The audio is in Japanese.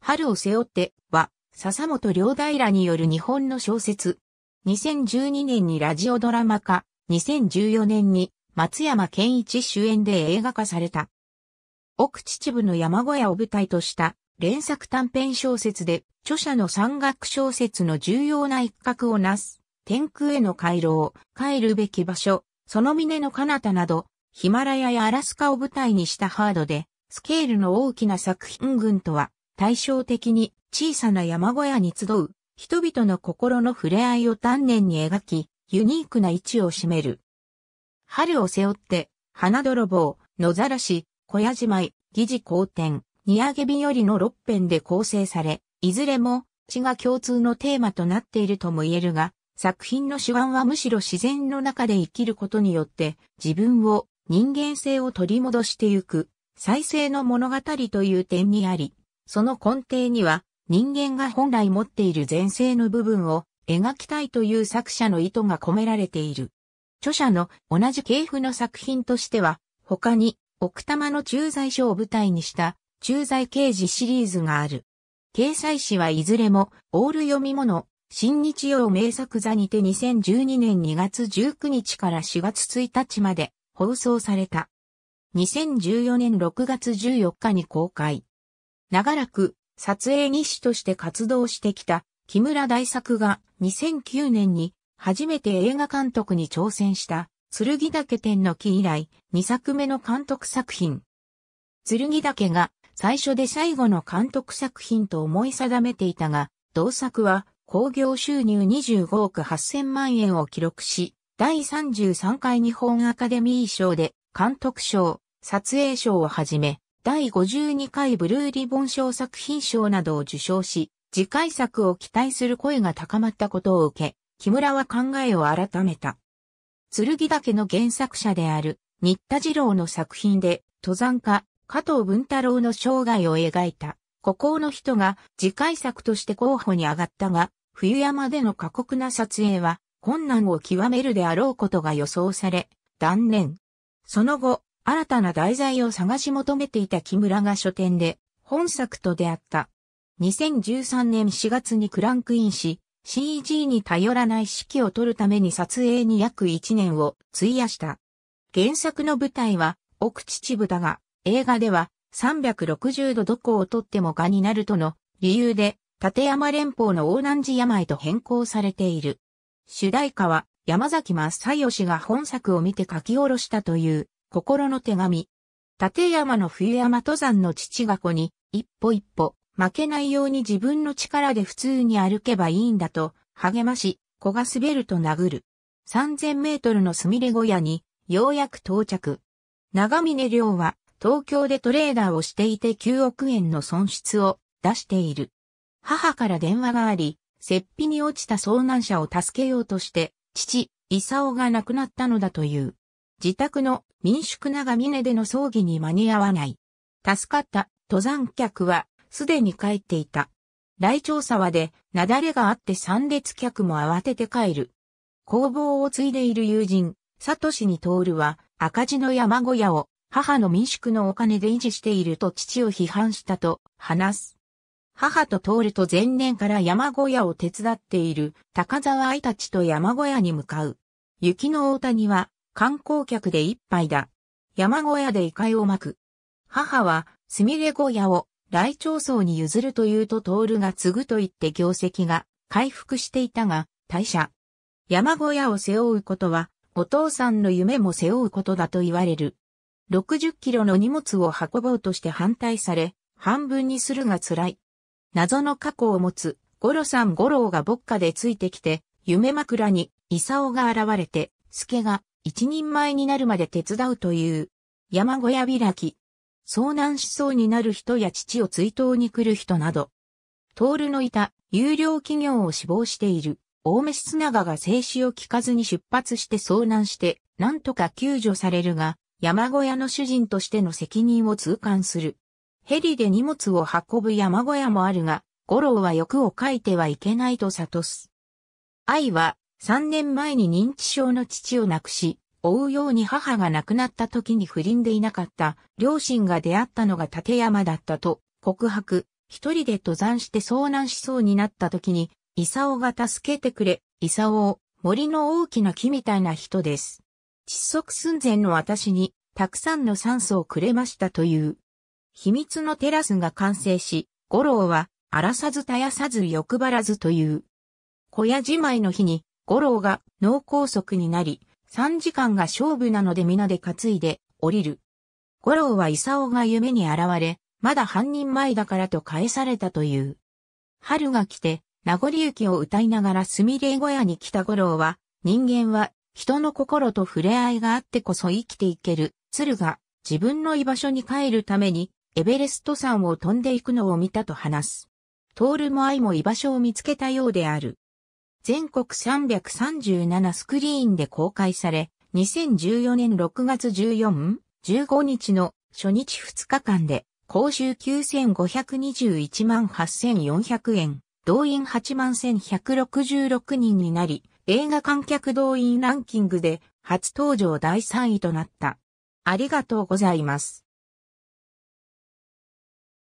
春を背負っては、笹本良平による日本の小説。2012年にラジオドラマ化、2014年に松山健一主演で映画化された。奥秩父の山小屋を舞台とした連作短編小説で著者の山岳小説の重要な一角をなす天空への回廊、帰るべき場所、その峰の彼方などヒマラヤやアラスカを舞台にしたハードでスケールの大きな作品群とは対照的に小さな山小屋に集う人々の心の触れ合いを丹念に描き、ユニークな位置を占める。春を背負って、花泥棒、野ざらし、小屋じまい、疑似好転、荷上げ日よりの六編で構成され、いずれも血が共通のテーマとなっているとも言えるが、作品の手腕はむしろ自然の中で生きることによって自分を人間性を取り戻してゆく再生の物語という点にあり、その根底には人間が本来持っている前世の部分を描きたいという作者の意図が込められている。著者の同じ系譜の作品としては、他に奥多摩の駐在所を舞台にした駐在刑事シリーズがある。掲載誌はいずれもオール読み物、新日曜名作座にて2012年2月19日から4月1日まで放送された。2014年6月14日に公開。長らく撮影技師として活動してきた木村大作が2009年に初めて映画監督に挑戦した剣岳天の木以来2作目の監督作品。剣岳が最初で最後の監督作品と思い定めていたが、同作は興行収入25億8000万円を記録し、第33回日本アカデミー賞で監督賞、撮影賞をはじめ、第52回ブルーリボン賞作品賞などを受賞し、次回作を期待する声が高まったことを受け、木村は考えを改めた。剣岳の原作者である、新田次郎の作品で、登山家、加藤文太郎の生涯を描いた、孤高の人が次回作として候補に上がったが、冬山での過酷な撮影は困難を極めるであろうことが予想され、断念。その後、新たな題材を探し求めていた木村が書店で本作と出会った。2013年4月にクランクインし、CG に頼らない指揮を取るために撮影に約1年を費やした。原作の舞台は奥秩父だが、映画では360度どこをとっても蛾になるとの理由で、立山連峰の大南寺山へと変更されている。主題歌は山崎正義が本作を見て書き下ろしたという心の手紙。立山の冬山登山の父が子に、一歩一歩、負けないように自分の力で普通に歩けばいいんだと、励まし、子が滑ると殴る。3000メートルのすみれ小屋に、ようやく到着。長峰亮は、東京でトレーダーをしていて9億円の損失を出している。母から電話があり、雪庇に落ちた遭難者を助けようとして、父、勲が亡くなったのだという。自宅の民宿長峰での葬儀に間に合わない。助かった登山客はすでに帰っていた。来庁沢で雪崩があって参列客も慌てて帰る。工房を継いでいる友人、サトシに通るは赤字の山小屋を母の民宿のお金で維持していると父を批判したと話す。母と通ると前年から山小屋を手伝っている高沢愛たちと山小屋に向かう。雪の大谷は観光客で一杯だ。山小屋で異界をまく。母は、すみれ小屋を、来町層に譲るというとるが継ぐと言って業績が回復していたが、退社。山小屋を背負うことは、お父さんの夢も背負うことだと言われる。60キロの荷物を運ぼうとして反対され、半分にするが辛い。謎の過去を持つ、ゴロさん五郎が牧歌でついてきて、夢枕に、イサオが現れて、助が、一人前になるまで手伝うという、山小屋開き、遭難しそうになる人や父を追悼に来る人など、トールのいた有料企業を志望している大飯砂川が静止を聞かずに出発して遭難して、なんとか救助されるが、山小屋の主人としての責任を痛感する。ヘリで荷物を運ぶ山小屋もあるが、五郎は欲を書いてはいけないと悟す。愛は3年前に認知症の父を亡くし、追うように母が亡くなった時に不倫でいなかった両親が出会ったのが立山だったと告白、一人で登山して遭難しそうになった時に、イサオが助けてくれ、イサオを森の大きな木みたいな人です。窒息寸前の私にたくさんの酸素をくれましたという。秘密のテラスが完成し、五郎は荒らさず絶やさず欲張らずという。小屋じまいの日に五郎が脳梗塞になり、3時間が勝負なので皆で担いで降りる。五郎はイサオが夢に現れ、まだ半人前だからと返されたという。春が来て、名残雪を歌いながらすみれ小屋に来た五郎は、人間は人の心と触れ合いがあってこそ生きていける。鶴が自分の居場所に帰るためにエベレスト山を飛んでいくのを見たと話す。トールも愛も居場所を見つけたようである。全国337スクリーンで公開され、2014年6月14、15日の初日2日間で、公衆9521万8400円、動員8万1166人になり、映画観客動員ランキングで初登場第3位となった。ありがとうございます。